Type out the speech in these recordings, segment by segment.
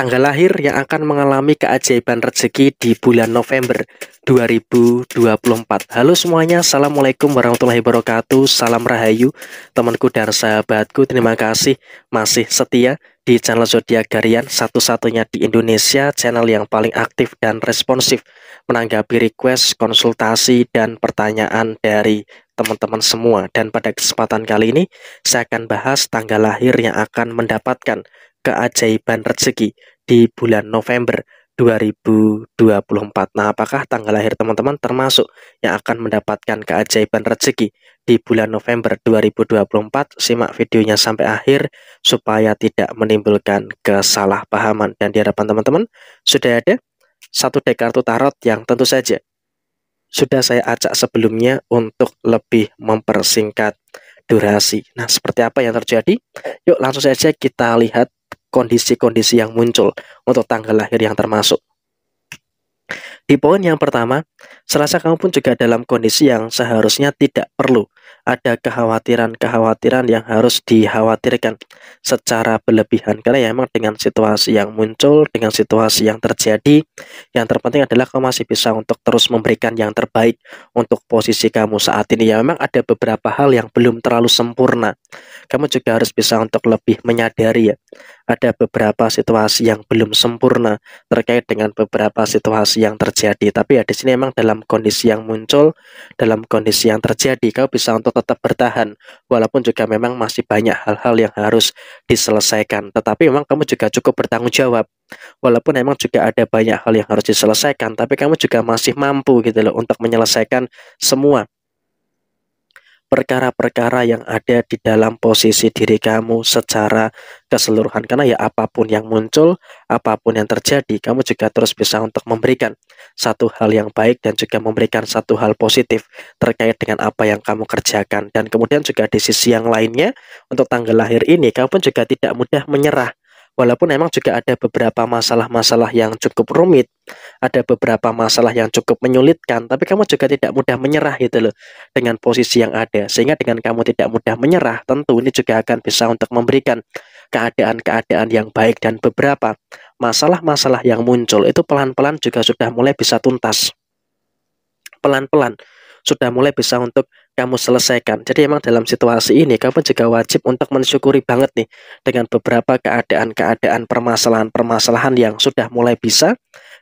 tanggal lahir yang akan mengalami keajaiban rezeki di bulan November 2024. Halo semuanya, Assalamualaikum warahmatullahi wabarakatuh, salam rahayu, temanku dan sahabatku, terima kasih masih setia di channel Zodiak Garian, satu-satunya di Indonesia, channel yang paling aktif dan responsif menanggapi request, konsultasi, dan pertanyaan dari teman-teman semua dan pada kesempatan kali ini saya akan bahas tanggal lahir yang akan mendapatkan keajaiban rezeki di bulan November 2024. Nah, apakah tanggal lahir teman-teman termasuk yang akan mendapatkan keajaiban rezeki di bulan November 2024? Simak videonya sampai akhir supaya tidak menimbulkan kesalahpahaman dan di hadapan teman-teman sudah ada satu dek kartu tarot yang tentu saja sudah saya acak sebelumnya untuk lebih mempersingkat durasi. Nah, seperti apa yang terjadi? Yuk langsung saja kita lihat kondisi-kondisi yang muncul untuk tanggal lahir yang termasuk. Di poin yang pertama, selasa kamu pun juga dalam kondisi yang seharusnya tidak perlu ada kekhawatiran-kekhawatiran yang harus dikhawatirkan secara berlebihan karena ya emang dengan situasi yang muncul dengan situasi yang terjadi yang terpenting adalah kamu masih bisa untuk terus memberikan yang terbaik untuk posisi kamu saat ini ya memang ada beberapa hal yang belum terlalu sempurna kamu juga harus bisa untuk lebih menyadari ya ada beberapa situasi yang belum sempurna terkait dengan beberapa situasi yang terjadi tapi ya di sini emang dalam kondisi yang muncul dalam kondisi yang terjadi kamu bisa untuk tetap bertahan walaupun juga memang masih banyak hal-hal yang harus diselesaikan tetapi memang kamu juga cukup bertanggung jawab walaupun memang juga ada banyak hal yang harus diselesaikan tapi kamu juga masih mampu gitu loh untuk menyelesaikan semua perkara-perkara yang ada di dalam posisi diri kamu secara keseluruhan karena ya apapun yang muncul apapun yang terjadi kamu juga terus bisa untuk memberikan satu hal yang baik dan juga memberikan satu hal positif terkait dengan apa yang kamu kerjakan dan kemudian juga di sisi yang lainnya untuk tanggal lahir ini kamu pun juga tidak mudah menyerah walaupun memang juga ada beberapa masalah-masalah yang cukup rumit ada beberapa masalah yang cukup menyulitkan, tapi kamu juga tidak mudah menyerah gitu loh dengan posisi yang ada. Sehingga dengan kamu tidak mudah menyerah, tentu ini juga akan bisa untuk memberikan keadaan-keadaan yang baik dan beberapa masalah-masalah yang muncul itu pelan-pelan juga sudah mulai bisa tuntas. Pelan-pelan sudah mulai bisa untuk kamu selesaikan. Jadi memang dalam situasi ini kamu juga wajib untuk mensyukuri banget nih dengan beberapa keadaan-keadaan permasalahan-permasalahan yang sudah mulai bisa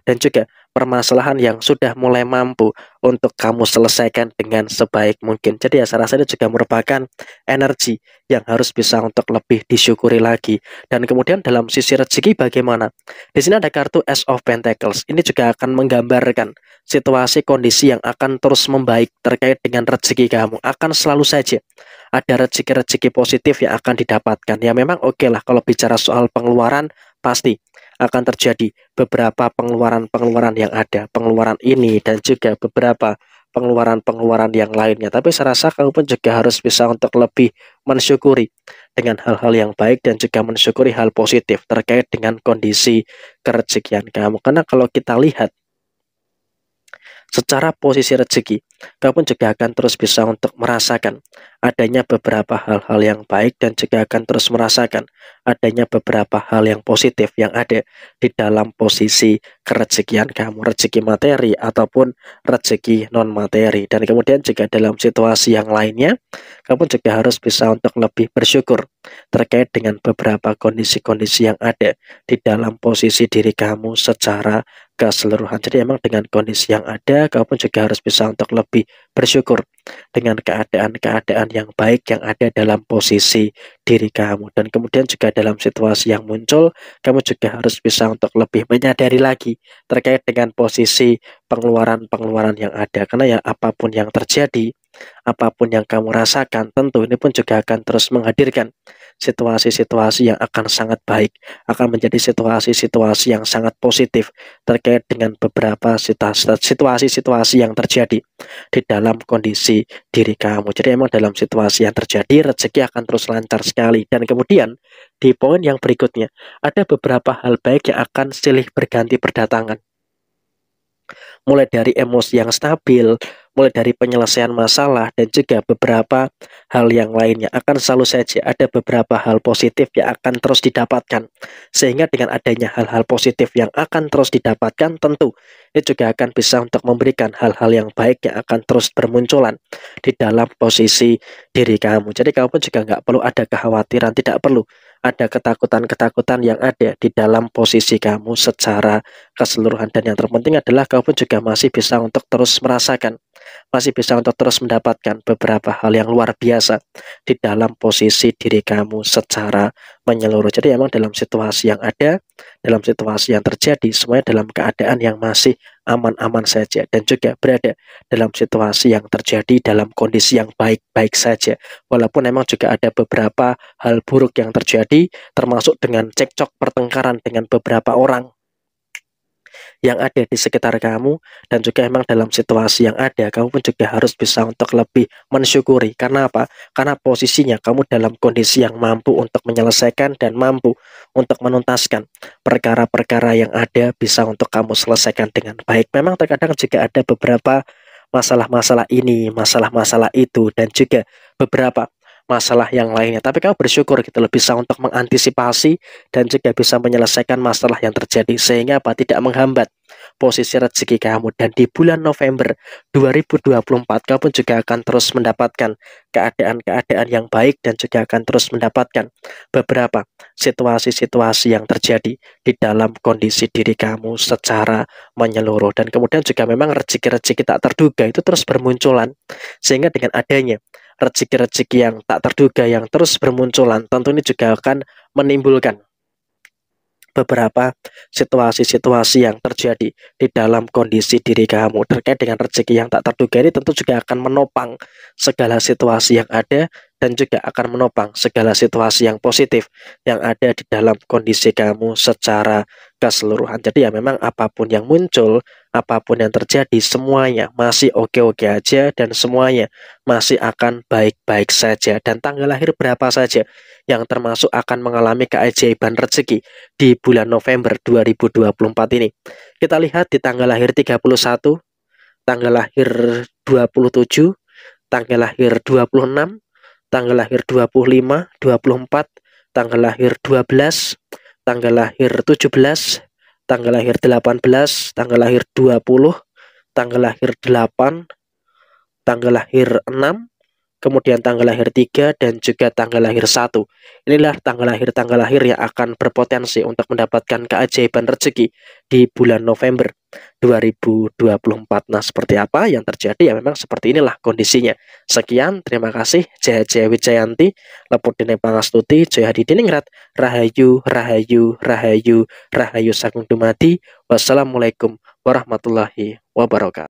dan juga permasalahan yang sudah mulai mampu untuk kamu selesaikan dengan sebaik mungkin. Jadi ya saya rasa ini juga merupakan energi yang harus bisa untuk lebih disyukuri lagi. Dan kemudian dalam sisi rezeki bagaimana? Di sini ada kartu S of Pentacles. Ini juga akan menggambarkan situasi kondisi yang akan terus membaik terkait dengan rezeki kamu. Akan selalu saja ada rezeki-rezeki positif yang akan didapatkan. Ya memang oke okay lah kalau bicara soal pengeluaran pasti akan terjadi beberapa pengeluaran-pengeluaran yang ada, pengeluaran ini dan juga beberapa pengeluaran-pengeluaran yang lainnya. Tapi saya rasa kamu pun juga harus bisa untuk lebih mensyukuri dengan hal-hal yang baik dan juga mensyukuri hal positif terkait dengan kondisi kerezekian kamu. Karena kalau kita lihat secara posisi rezeki, kamu juga akan terus bisa untuk merasakan adanya beberapa hal-hal yang baik dan juga akan terus merasakan adanya beberapa hal yang positif yang ada di dalam posisi kerezekian kamu, rezeki materi ataupun rezeki non materi. Dan kemudian juga dalam situasi yang lainnya, kamu juga harus bisa untuk lebih bersyukur terkait dengan beberapa kondisi-kondisi yang ada di dalam posisi diri kamu secara keseluruhan. Jadi emang dengan kondisi yang ada, kamu juga harus bisa untuk lebih lebih bersyukur dengan keadaan-keadaan yang baik yang ada dalam posisi diri kamu dan kemudian juga dalam situasi yang muncul kamu juga harus bisa untuk lebih menyadari lagi terkait dengan posisi pengeluaran-pengeluaran yang ada karena ya apapun yang terjadi apapun yang kamu rasakan tentu ini pun juga akan terus menghadirkan situasi-situasi yang akan sangat baik, akan menjadi situasi-situasi yang sangat positif terkait dengan beberapa situasi-situasi yang terjadi di dalam kondisi diri kamu. Jadi emang dalam situasi yang terjadi rezeki akan terus lancar sekali dan kemudian di poin yang berikutnya ada beberapa hal baik yang akan silih berganti berdatangan mulai dari emosi yang stabil, mulai dari penyelesaian masalah dan juga beberapa hal yang lainnya. Akan selalu saja ada beberapa hal positif yang akan terus didapatkan. Sehingga dengan adanya hal-hal positif yang akan terus didapatkan, tentu ini juga akan bisa untuk memberikan hal-hal yang baik yang akan terus bermunculan di dalam posisi diri kamu. Jadi kamu juga nggak perlu ada kekhawatiran, tidak perlu ada ketakutan-ketakutan yang ada di dalam posisi kamu secara keseluruhan dan yang terpenting adalah kamu juga masih bisa untuk terus merasakan masih bisa untuk terus mendapatkan beberapa hal yang luar biasa di dalam posisi diri kamu secara menyeluruh. Jadi emang dalam situasi yang ada, dalam situasi yang terjadi, semuanya dalam keadaan yang masih aman-aman saja dan juga berada dalam situasi yang terjadi dalam kondisi yang baik-baik saja. Walaupun emang juga ada beberapa hal buruk yang terjadi termasuk dengan cekcok pertengkaran dengan beberapa orang yang ada di sekitar kamu dan juga emang dalam situasi yang ada kamu pun juga harus bisa untuk lebih mensyukuri karena apa karena posisinya kamu dalam kondisi yang mampu untuk menyelesaikan dan mampu untuk menuntaskan perkara-perkara yang ada bisa untuk kamu selesaikan dengan baik memang terkadang juga ada beberapa masalah-masalah ini masalah-masalah itu dan juga beberapa masalah yang lainnya. Tapi kamu bersyukur kita gitu loh bisa untuk mengantisipasi dan juga bisa menyelesaikan masalah yang terjadi sehingga apa tidak menghambat posisi rezeki kamu dan di bulan November 2024 kamu juga akan terus mendapatkan keadaan-keadaan yang baik dan juga akan terus mendapatkan beberapa situasi-situasi yang terjadi di dalam kondisi diri kamu secara menyeluruh dan kemudian juga memang rezeki-rezeki tak terduga itu terus bermunculan sehingga dengan adanya rezeki-rezeki yang tak terduga yang terus bermunculan tentu ini juga akan menimbulkan beberapa situasi-situasi yang terjadi di dalam kondisi diri kamu terkait dengan rezeki yang tak terduga ini tentu juga akan menopang segala situasi yang ada dan juga akan menopang segala situasi yang positif yang ada di dalam kondisi kamu secara keseluruhan. Jadi ya memang apapun yang muncul apapun yang terjadi, semuanya masih oke-oke aja dan semuanya masih akan baik-baik saja. Dan tanggal lahir berapa saja yang termasuk akan mengalami keajaiban rezeki di bulan November 2024 ini. Kita lihat di tanggal lahir 31, tanggal lahir 27, tanggal lahir 26, tanggal lahir 25, 24, tanggal lahir 12, tanggal lahir 17, tanggal lahir 18, tanggal lahir 20, tanggal lahir 8, tanggal lahir 6, kemudian tanggal lahir 3 dan juga tanggal lahir 1. Inilah tanggal lahir-tanggal lahir yang akan berpotensi untuk mendapatkan keajaiban rezeki di bulan November. 2024 nah seperti apa yang terjadi ya memang seperti inilah kondisinya sekian terima kasih Jaya Jaya Wijayanti Leputine Pangastuti Jaya Hadi Diningrat Rahayu Rahayu Rahayu Rahayu Sagung Dumadi Wassalamualaikum warahmatullahi wabarakatuh